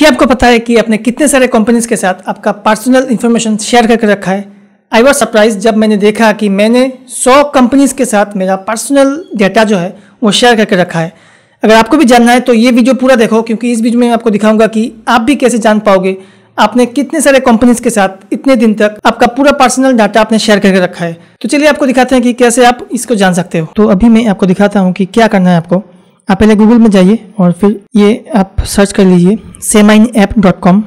क्या आपको पता है कि आपने कितने सारे कंपनीज के साथ आपका पर्सनल इन्फॉर्मेशन शेयर करके रखा है आई वॉज सरप्राइज जब मैंने देखा कि मैंने 100 कंपनीज के साथ मेरा पर्सनल डेटा जो है वो शेयर करके रखा है अगर आपको भी जानना है तो ये वीडियो पूरा देखो क्योंकि इस वीडियो में आपको दिखाऊंगा कि आप भी कैसे जान पाओगे आपने कितने सारे कंपनीज के साथ इतने दिन तक आपका पूरा पर्सनल डाटा आपने शेयर करके रखा है तो चलिए आपको दिखाते हैं कि कैसे आप इसको जान सकते हो तो अभी मैं आपको दिखाता हूँ कि क्या करना है आपको आप पहले गूगल में जाइए और फिर ये आप सर्च कर लीजिए सेमाइन ऐप डॉट कॉम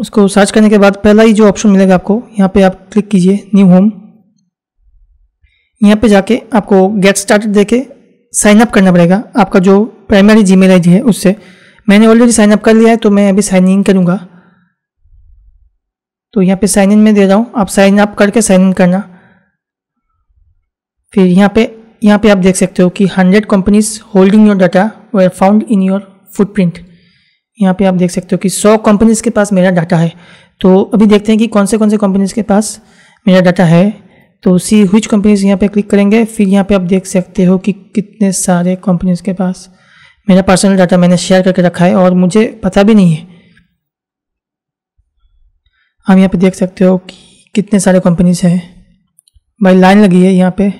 उसको सर्च करने के बाद पहला ही जो ऑप्शन मिलेगा आपको यहाँ पे आप क्लिक कीजिए न्यू होम यहाँ पे जाके आपको गेट स्टार्ट देके साइन अप करना पड़ेगा आपका जो प्राइमरी जी मेल है उससे मैंने ऑलरेडी साइन अप कर लिया है तो मैं अभी साइन इन करूँगा तो यहाँ पे साइन इन में दे रहा हूँ आप साइन अप करके साइन इन करना फिर यहाँ पे यहाँ पे आप देख सकते हो कि 100 companies holding your data we found in your footprint यहाँ पे आप देख सकते हो कि 100 कंपनीज के पास मेरा डाटा है तो अभी देखते हैं कि कौन से कौन से कंपनीज के पास मेरा डाटा है तो सी हुई कंपनीज यहाँ पे क्लिक करेंगे फिर यहाँ पे आप देख सकते हो कि कितने सारे कंपनीज के पास मेरा पर्सनल डाटा मैंने शेयर करके रखा है और मुझे पता भी नहीं है हम यहाँ पे देख सकते हो कि कितने सारे कंपनीज हैं भाई लाइन लगी है यहाँ पे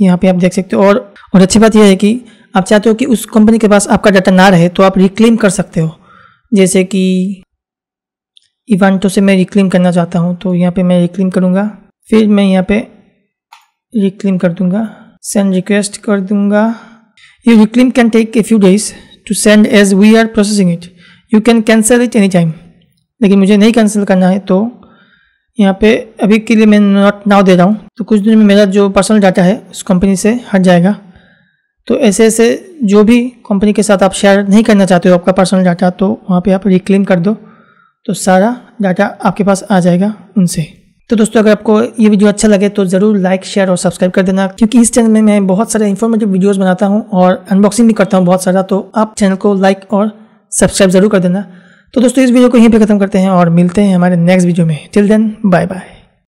यहाँ पे आप देख सकते हो और और अच्छी बात यह है कि आप चाहते हो कि उस कंपनी के पास आपका डाटा ना रहे तो आप रिक्लेम कर सकते हो जैसे कि इवान्टो से मैं रिक्लेम करना चाहता हूँ तो यहाँ पे मैं रिक्लेम करूँगा फिर मैं यहाँ पे रिक्लेम कर दूँगा सेंड रिक्वेस्ट कर दूँगा you reclaim can take a few days to send as we are processing it you can cancel it any time लेकिन मुझे नहीं कैंसिल करना है तो यहाँ पे अभी के लिए मैं नॉट नाव दे रहा हूँ तो कुछ दिन में मेरा जो पर्सनल डाटा है उस कंपनी से हट जाएगा तो ऐसे ऐसे जो भी कंपनी के साथ आप शेयर नहीं करना चाहते हो आपका पर्सनल डाटा तो वहाँ पे आप रिक्लेम कर दो तो सारा डाटा आपके पास आ जाएगा उनसे तो दोस्तों अगर आपको ये वीडियो अच्छा लगे तो ज़रूर लाइक शेयर और सब्सक्राइब कर देना क्योंकि इस चैनल में मैं बहुत सारे इन्फॉर्मेटिव वीडियोज़ बनाता हूँ और अनबॉक्सिंग भी करता हूँ बहुत सारा तो आप चैनल को लाइक और सब्सक्राइब ज़रूर कर देना तो दोस्तों इस वीडियो को यहीं पे खत्म करते हैं और मिलते हैं हमारे नेक्स्ट वीडियो में टिल देन बाय बाय